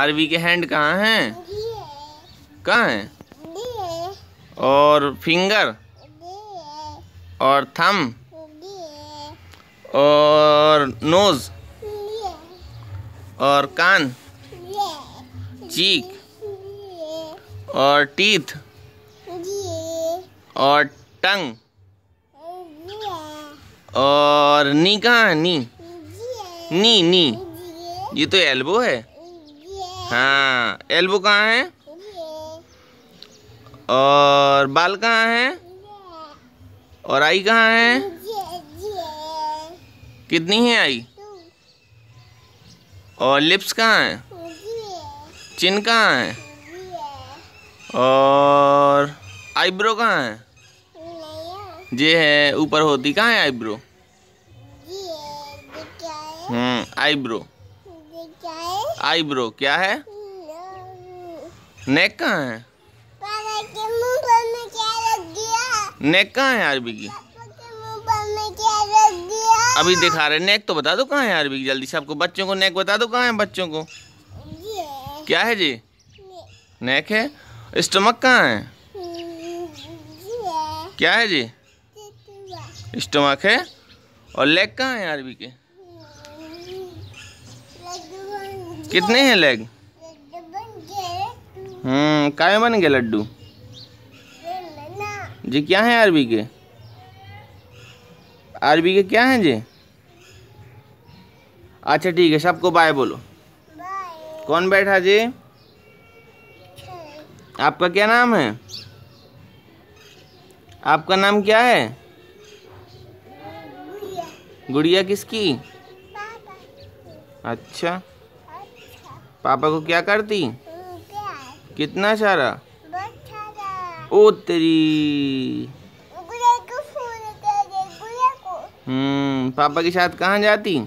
RV के hand कहाँ हैं कहाँ हैं और फिंगर और थम और नोज और कान चीक और टीथ और टंग और नी कहाँ नी नी नी ये तो एल्बो है हाँ एल्बो कहाँ है और बाल कहाँ है और आई कहाँ है कितनी है आई और लिप्स कहाँ है चिन कहाँ है और आईब्रो कहाँ है जे है ऊपर होती कहाँ है आईब्रो हम्म आईब्रो आईब्रो क्या है नेक कहाँ है नेक कहाँ है आरबी की अभी दिखा रहे नेक तो बता दो कहाँ है आरबी की जल्दी से आपको बच्चों को नेक बता दो कहाँ है बच्चों को क्या है जी नेक है स्टमक कहाँ है क्या है जी स्टमक है और लेग कहाँ है आरबी के कितने हैं लेग हम्म काय बन गए लड्डू जी क्या है आरबी के आरबी के क्या हैं जी अच्छा ठीक है सबको बाय बोलो कौन बैठा जी आपका क्या नाम है आपका नाम क्या है गुड़िया किसकी अच्छा पापा को क्या करती कितना सारा ओ तेरी हम्म पापा के साथ कहाँ जाती